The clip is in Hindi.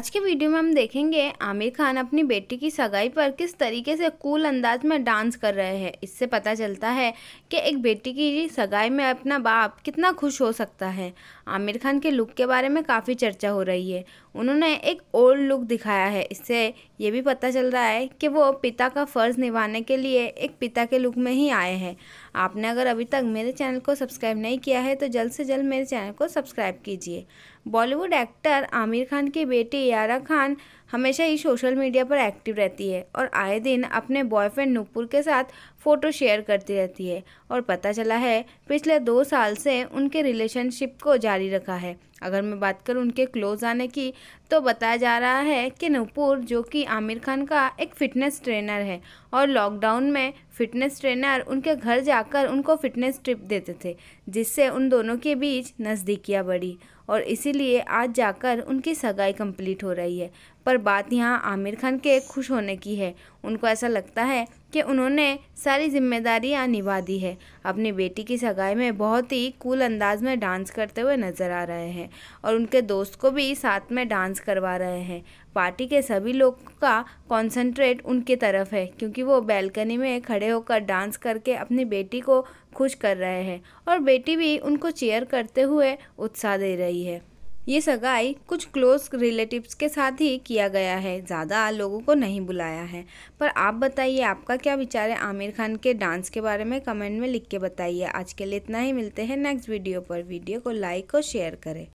आज के वीडियो में हम देखेंगे आमिर खान अपनी बेटी की सगाई पर किस तरीके से कूल अंदाज में डांस कर रहे हैं इससे पता चलता है कि एक बेटी की सगाई में अपना बाप कितना खुश हो सकता है आमिर खान के लुक के बारे में काफ़ी चर्चा हो रही है उन्होंने एक ओल्ड लुक दिखाया है इससे ये भी पता चल रहा है कि वो पिता का फ़र्ज़ निभाने के लिए एक पिता के लुक में ही आए हैं आपने अगर अभी तक मेरे चैनल को सब्सक्राइब नहीं किया है तो जल्द से जल्द मेरे चैनल को सब्सक्राइब कीजिए बॉलीवुड एक्टर आमिर खान की बेटी यारा खान हमेशा ही सोशल मीडिया पर एक्टिव रहती है और आए दिन अपने बॉयफ्रेंड नूपुर के साथ फ़ोटो शेयर करती रहती है और पता चला है पिछले दो साल से उनके रिलेशनशिप को जारी रखा है अगर मैं बात करूँ उनके क्लोज आने की तो बताया जा रहा है कि नूपुर जो कि आमिर खान का एक फ़िटनेस ट्रेनर है और लॉकडाउन में फ़िटनेस ट्रेनर उनके घर जाकर उनको फ़िटनेस ट्रिप देते थे जिससे उन दोनों के बीच नज़दीकियाँ बढ़ी और इसीलिए आज जाकर उनकी सगाई कंप्लीट हो रही है पर बात यहाँ आमिर खान के खुश होने की है उनको ऐसा लगता है कि उन्होंने सारी जिम्मेदारियाँ निभा दी है अपनी बेटी की सगाई में बहुत ही कूल अंदाज में डांस करते हुए नज़र आ रहे हैं और उनके दोस्त को भी साथ में डांस करवा रहे हैं पार्टी के सभी लोग का कंसंट्रेट उनके तरफ है क्योंकि वो बैल्कनी में खड़े होकर डांस करके अपनी बेटी को खुश कर रहे हैं और बेटी भी उनको चेयर करते हुए उत्साह दे रही है ये सगाई कुछ क्लोज रिलेटिव्स के साथ ही किया गया है ज़्यादा लोगों को नहीं बुलाया है पर आप बताइए आपका क्या विचार है आमिर खान के डांस के बारे में कमेंट में लिख के बताइए आज के लिए इतना ही मिलते हैं नेक्स्ट वीडियो पर वीडियो को लाइक और शेयर करें